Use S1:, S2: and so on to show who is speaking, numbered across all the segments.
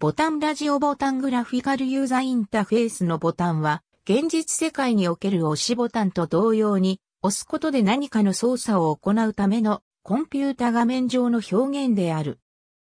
S1: ボタンラジオボタングラフィカルユーザーインターフェースのボタンは、現実世界における押しボタンと同様に、押すことで何かの操作を行うためのコンピュータ画面上の表現である。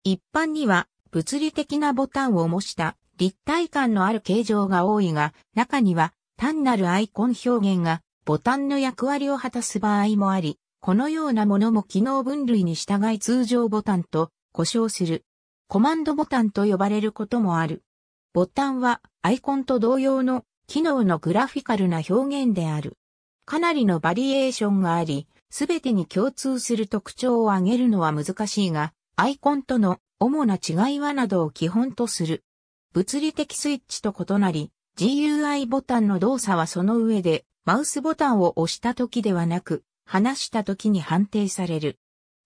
S1: 一般には物理的なボタンを模した立体感のある形状が多いが、中には単なるアイコン表現がボタンの役割を果たす場合もあり、このようなものも機能分類に従い通常ボタンと呼称する。コマンドボタンと呼ばれることもある。ボタンはアイコンと同様の機能のグラフィカルな表現である。かなりのバリエーションがあり、すべてに共通する特徴を挙げるのは難しいが、アイコンとの主な違いはなどを基本とする。物理的スイッチと異なり、GUI ボタンの動作はその上で、マウスボタンを押した時ではなく、離した時に判定される。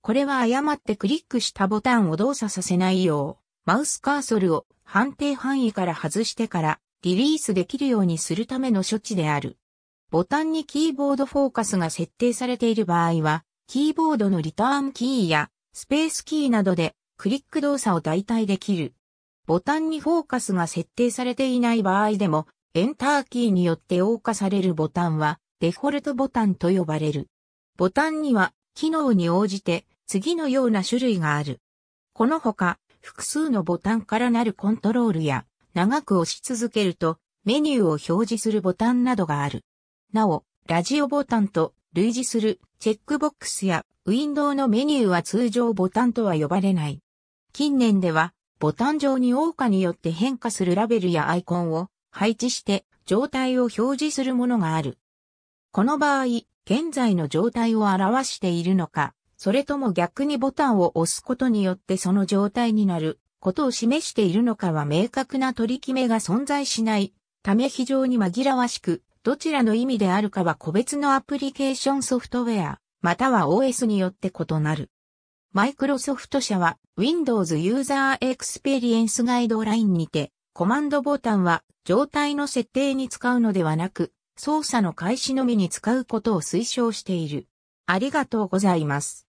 S1: これは誤ってクリックしたボタンを動作させないよう、マウスカーソルを判定範囲から外してからリリースできるようにするための処置である。ボタンにキーボードフォーカスが設定されている場合は、キーボードのリターンキーやスペースキーなどでクリック動作を代替できる。ボタンにフォーカスが設定されていない場合でも、エンターキーによって謳歌されるボタンはデフォルトボタンと呼ばれる。ボタンには機能に応じて次のような種類がある。このほか、複数のボタンからなるコントロールや、長く押し続けると、メニューを表示するボタンなどがある。なお、ラジオボタンと類似するチェックボックスやウィンドウのメニューは通常ボタンとは呼ばれない。近年では、ボタン上に謳歌によって変化するラベルやアイコンを配置して状態を表示するものがある。この場合、現在の状態を表しているのか、それとも逆にボタンを押すことによってその状態になることを示しているのかは明確な取り決めが存在しないため非常に紛らわしく、どちらの意味であるかは個別のアプリケーションソフトウェア、または OS によって異なる。マイクロソフト社は Windows ユーザーエクスペリエンスガイドラインにてコマンドボタンは状態の設定に使うのではなく操作の開始のみに使うことを推奨している。ありがとうございます。